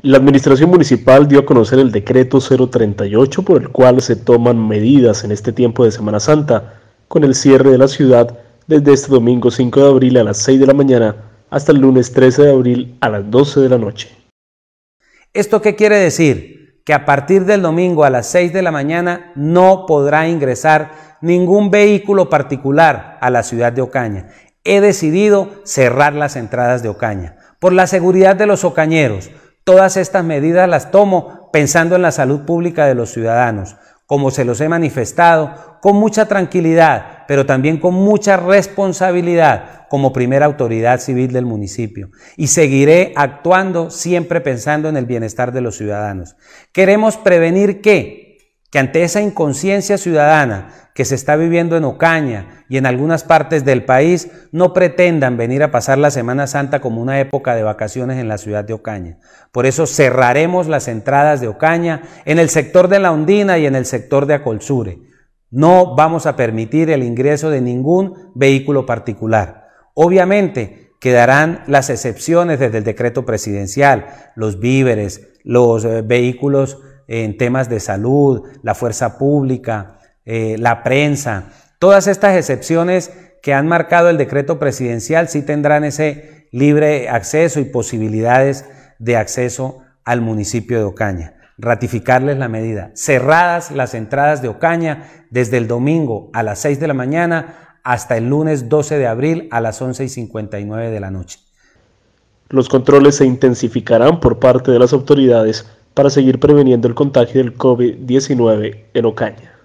La Administración Municipal dio a conocer el decreto 038 por el cual se toman medidas en este tiempo de Semana Santa, con el cierre de la ciudad desde este domingo 5 de abril a las 6 de la mañana hasta el lunes 13 de abril a las 12 de la noche. ¿Esto qué quiere decir? Que a partir del domingo a las 6 de la mañana no podrá ingresar ningún vehículo particular a la ciudad de Ocaña. He decidido cerrar las entradas de Ocaña por la seguridad de los ocañeros, Todas estas medidas las tomo pensando en la salud pública de los ciudadanos, como se los he manifestado, con mucha tranquilidad, pero también con mucha responsabilidad como primera autoridad civil del municipio. Y seguiré actuando siempre pensando en el bienestar de los ciudadanos. Queremos prevenir que que ante esa inconsciencia ciudadana que se está viviendo en Ocaña y en algunas partes del país, no pretendan venir a pasar la Semana Santa como una época de vacaciones en la ciudad de Ocaña. Por eso cerraremos las entradas de Ocaña en el sector de La Ondina y en el sector de Acolsure. No vamos a permitir el ingreso de ningún vehículo particular. Obviamente quedarán las excepciones desde el decreto presidencial, los víveres, los eh, vehículos en temas de salud, la fuerza pública, eh, la prensa. Todas estas excepciones que han marcado el decreto presidencial sí tendrán ese libre acceso y posibilidades de acceso al municipio de Ocaña. Ratificarles la medida. Cerradas las entradas de Ocaña desde el domingo a las 6 de la mañana hasta el lunes 12 de abril a las 11 y 59 de la noche. Los controles se intensificarán por parte de las autoridades para seguir preveniendo el contagio del COVID-19 en Ocaña.